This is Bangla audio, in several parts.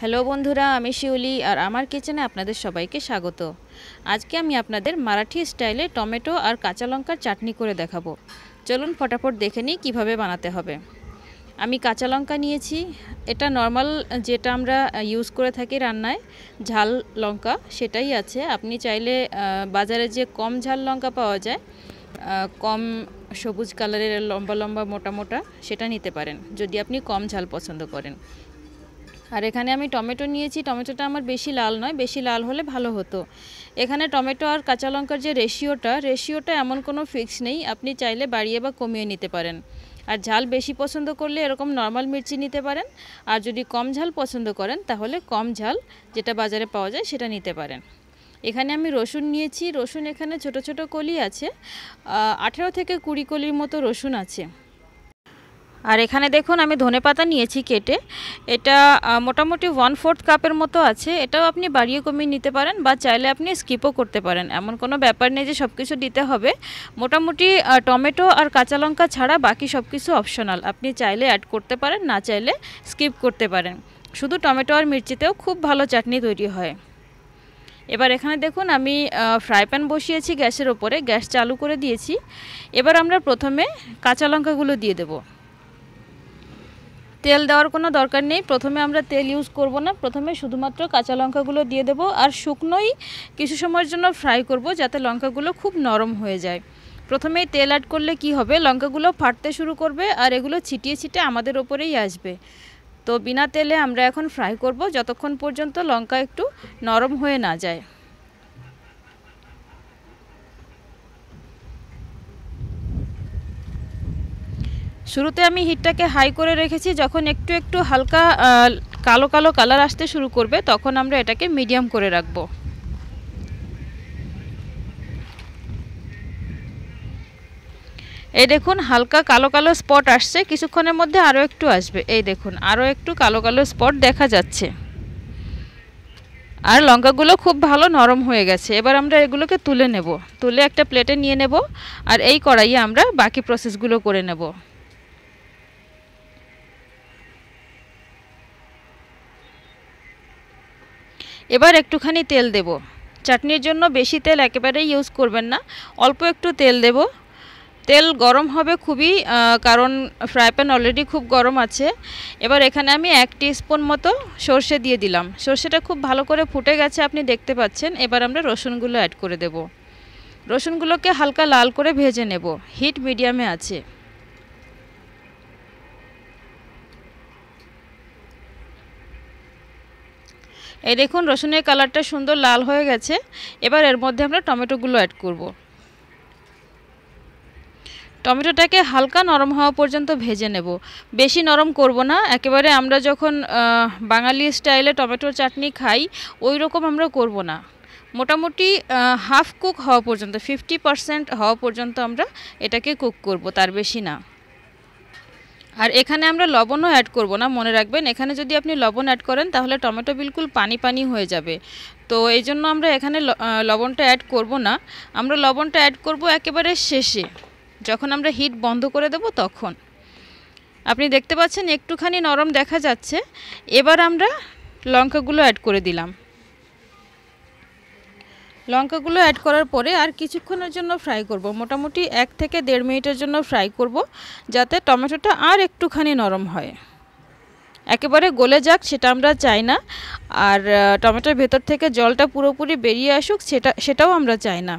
হ্যালো বন্ধুরা আমি শিউলি আর আমার কিচেনে আপনাদের সবাইকে স্বাগত আজকে আমি আপনাদের মারাঠি স্টাইলে টমেটো আর কাঁচা লঙ্কার চাটনি করে দেখাবো চলুন ফটাফট দেখে নিই কীভাবে বানাতে হবে আমি কাঁচা লঙ্কা নিয়েছি এটা নর্মাল যেটা আমরা ইউজ করে থাকি রান্নায় ঝাল লঙ্কা সেটাই আছে আপনি চাইলে বাজারে যে কম ঝাল লঙ্কা পাওয়া যায় কম সবুজ কালারের লম্বা লম্বা মোটা মোটা সেটা নিতে পারেন যদি আপনি কম ঝাল পছন্দ করেন আর এখানে আমি টমেটো নিয়েছি টমেটোটা আমার বেশি লাল নয় বেশি লাল হলে ভালো হতো এখানে টমেটো আর কাঁচা লঙ্কার যে রেশিওটা রেশিওটা এমন কোনো ফিক্স নেই আপনি চাইলে বাড়িয়ে বা কমিয়ে নিতে পারেন আর ঝাল বেশি পছন্দ করলে এরকম নর্মাল মির্চি নিতে পারেন আর যদি কম ঝাল পছন্দ করেন তাহলে কম ঝাল যেটা বাজারে পাওয়া যায় সেটা নিতে পারেন এখানে আমি রসুন নিয়েছি রসুন এখানে ছোট ছোট কলি আছে আঠেরো থেকে কুড়ি কলির মতো রসুন আছে আর এখানে দেখুন আমি ধনে পাতা নিয়েছি কেটে এটা মোটামুটি ওয়ান ফোর্থ কাপের মতো আছে এটাও আপনি বাড়িয়ে কমিয়ে নিতে পারেন বা চাইলে আপনি স্কিপও করতে পারেন এমন কোনো ব্যাপার নেই যে সব কিছু দিতে হবে মোটামুটি টমেটো আর কাঁচা লঙ্কা ছাড়া বাকি সব কিছু অপশনাল আপনি চাইলে অ্যাড করতে পারেন না চাইলে স্কিপ করতে পারেন শুধু টমেটো আর মির্চিতেও খুব ভালো চাটনি তৈরি হয় এবার এখানে দেখুন আমি ফ্রাই প্যান বসিয়েছি গ্যাসের ওপরে গ্যাস চালু করে দিয়েছি এবার আমরা প্রথমে কাঁচা লঙ্কাগুলো দিয়ে দেবো তেল দেওয়ার কোনো দরকার নেই প্রথমে আমরা তেল ইউজ করব না প্রথমে শুধুমাত্র কাঁচা লঙ্কাগুলো দিয়ে দেব আর শুকনোই কিছু সময়ের জন্য ফ্রাই করব যাতে লঙ্কাগুলো খুব নরম হয়ে যায় প্রথমে তেল অ্যাড করলে কি হবে লঙ্কাগুলো ফাটতে শুরু করবে আর এগুলো ছিটিয়ে ছিটে আমাদের ওপরেই আসবে তো বিনা তেলে আমরা এখন ফ্রাই করব যতক্ষণ পর্যন্ত লঙ্কা একটু নরম হয়ে না যায় শুরুতে আমি হিটটাকে হাই করে রেখেছি যখন একটু একটু হালকা কালো কালো কালার আসতে শুরু করবে তখন আমরা এটাকে মিডিয়াম করে রাখবো এই দেখুন হালকা কালো কালো স্পট আসছে কিছুক্ষণের মধ্যে আরও একটু আসবে এই দেখুন আরও একটু কালো কালো স্পট দেখা যাচ্ছে আর লঙ্কাগুলো খুব ভালো নরম হয়ে গেছে এবার আমরা এগুলোকে তুলে নেব তুলে একটা প্লেটে নিয়ে নেব আর এই কড়াইয়ে আমরা বাকি প্রসেসগুলো করে নেব এবার একটুখানি তেল দেব চাটনির জন্য বেশি তেল একেবারেই ইউজ করবেন না অল্প একটু তেল দেব তেল গরম হবে খুবই কারণ ফ্রাই প্যান অলরেডি খুব গরম আছে এবার এখানে আমি এক স্পুন মতো সর্ষে দিয়ে দিলাম সর্ষেটা খুব ভালো করে ফুটে গেছে আপনি দেখতে পাচ্ছেন এবার আমরা রসুনগুলো অ্যাড করে দেব রসুনগুলোকে হালকা লাল করে ভেজে নেব হিট মিডিয়ামে আছে এই দেখুন রসুনের কালারটা সুন্দর লাল হয়ে গেছে এবার এর মধ্যে আমরা টমেটোগুলো অ্যাড করব টমেটোটাকে হালকা নরম হওয়া পর্যন্ত ভেজে নেব বেশি নরম করব না একেবারে আমরা যখন বাঙালি স্টাইলে টমেটোর চাটনি খাই ওই রকম আমরা করব না মোটামুটি হাফ কুক হওয়া পর্যন্ত ফিফটি পার্সেন্ট হওয়া পর্যন্ত আমরা এটাকে কুক করব তার বেশি না আর এখানে আমরা লবণও অ্যাড করব না মনে রাখবেন এখানে যদি আপনি লবণ অ্যাড করেন তাহলে টমেটো বিলকুল পানি পানি হয়ে যাবে তো এই জন্য আমরা এখানে লবণটা অ্যাড করব না আমরা লবণটা অ্যাড করব একেবারে শেষে যখন আমরা হিট বন্ধ করে দেব তখন আপনি দেখতে পাচ্ছেন একটুখানি নরম দেখা যাচ্ছে এবার আমরা লঙ্কাগুলো অ্যাড করে দিলাম লঙ্কাগুলো অ্যাড করার পরে আর কিছুক্ষণের জন্য ফ্রাই করব মোটামুটি এক থেকে দেড় মিনিটের জন্য ফ্রাই করব যাতে টমেটোটা আর একটুখানি নরম হয় একেবারে গলে যাক সেটা আমরা চাই না আর টমেটোর ভেতর থেকে জলটা পুরোপুরি বেরিয়ে আসুক সেটা সেটাও আমরা চাই না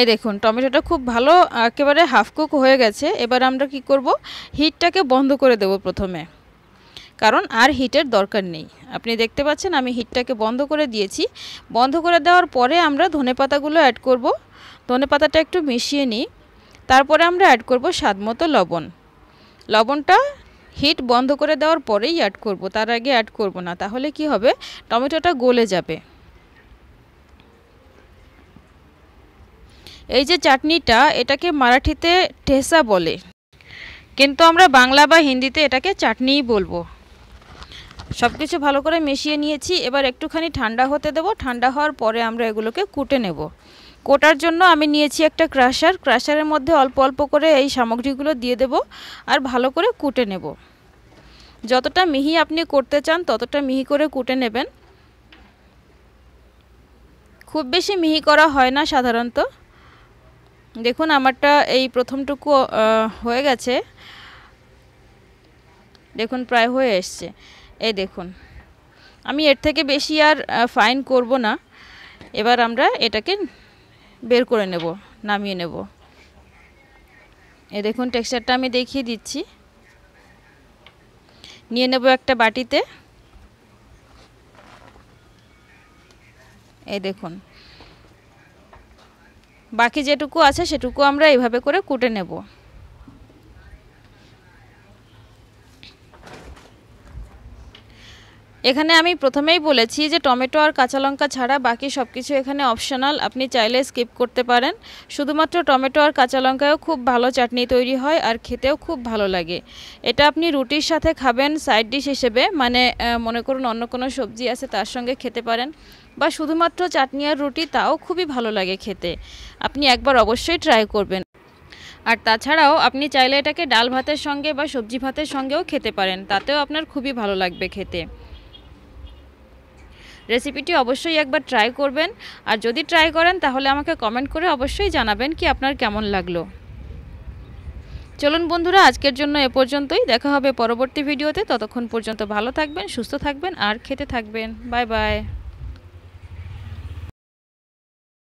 এই দেখুন টমেটোটা খুব ভালো একেবারে হাফ কুক হয়ে গেছে এবার আমরা কি করব হিটটাকে বন্ধ করে দেব প্রথমে কারণ আর হিটের দরকার নেই আপনি দেখতে পাচ্ছেন আমি হিটটাকে বন্ধ করে দিয়েছি বন্ধ করে দেওয়ার পরে আমরা ধনে পাতাগুলো অ্যাড করব ধনে পাতাটা একটু মিশিয়ে নিই তারপরে আমরা অ্যাড করব স্বাদমতো লবণ লবণটা হিট বন্ধ করে দেওয়ার পরেই অ্যাড করব তার আগে অ্যাড করব না তাহলে কি হবে টমেটোটা গলে যাবে এই যে চাটনিটা এটাকে মারাঠিতে ঠেসা বলে কিন্তু আমরা বাংলা বা হিন্দিতে এটাকে চাটনিই বলবো সব কিছু ভালো করে মিশিয়ে নিয়েছি এবার একটুখানি ঠান্ডা হতে দেবো ঠান্ডা হওয়ার পরে আমরা এগুলোকে কুটে নেব কোটার জন্য আমি নিয়েছি একটা ক্রাশার ক্রাশারের মধ্যে অল্প অল্প করে এই সামগ্রীগুলো দিয়ে দেব আর ভালো করে কুটে নেব যতটা মিহি আপনি করতে চান ততটা মিহি করে কুটে নেবেন খুব বেশি মিহি করা হয় না সাধারণত দেখুন আমারটা এই প্রথমটুকু হয়ে গেছে দেখুন প্রায় হয়ে এসছে এই দেখুন আমি এর থেকে বেশি আর ফাইন করব না এবার আমরা এটাকে বের করে নেব নামিয়ে নেব এ দেখুন টেক্সচারটা আমি দেখিয়ে দিচ্ছি নিয়ে নেব একটা বাটিতে এই দেখুন বাকি যেটুকু আছে সেটুকু আমরা এইভাবে করে কুটে নেব এখানে আমি প্রথমেই বলেছি যে টমেটো আর কাঁচা লঙ্কা ছাড়া বাকি সব কিছু এখানে অপশনাল আপনি চাইলে স্কিপ করতে পারেন শুধুমাত্র টমেটো আর কাঁচা লঙ্কায়ও খুব ভালো চাটনি তৈরি হয় আর খেতেও খুব ভালো লাগে এটা আপনি রুটির সাথে খাবেন সাইড ডিশ হিসেবে মানে মনে করুন অন্য কোনো সবজি আছে তার সঙ্গে খেতে পারেন বা শুধুমাত্র চাটনি আর রুটি তাও খুবই ভালো লাগে খেতে আপনি একবার অবশ্যই ট্রাই করবেন আর তাছাড়াও আপনি চাইলে এটাকে ডাল ভাতের সঙ্গে বা সবজি ভাতের সঙ্গেও খেতে পারেন তাতেও আপনার খুবই ভালো লাগবে খেতে রেসিপিটি অবশ্যই একবার ট্রাই করবেন আর যদি ট্রাই করেন তাহলে আমাকে কমেন্ট করে অবশ্যই জানাবেন কি আপনার কেমন লাগলো চলুন বন্ধুরা আজকের জন্য এ পর্যন্তই দেখা হবে পরবর্তী ভিডিওতে ততক্ষণ পর্যন্ত ভালো থাকবেন সুস্থ থাকবেন আর খেতে থাকবেন বাই বাই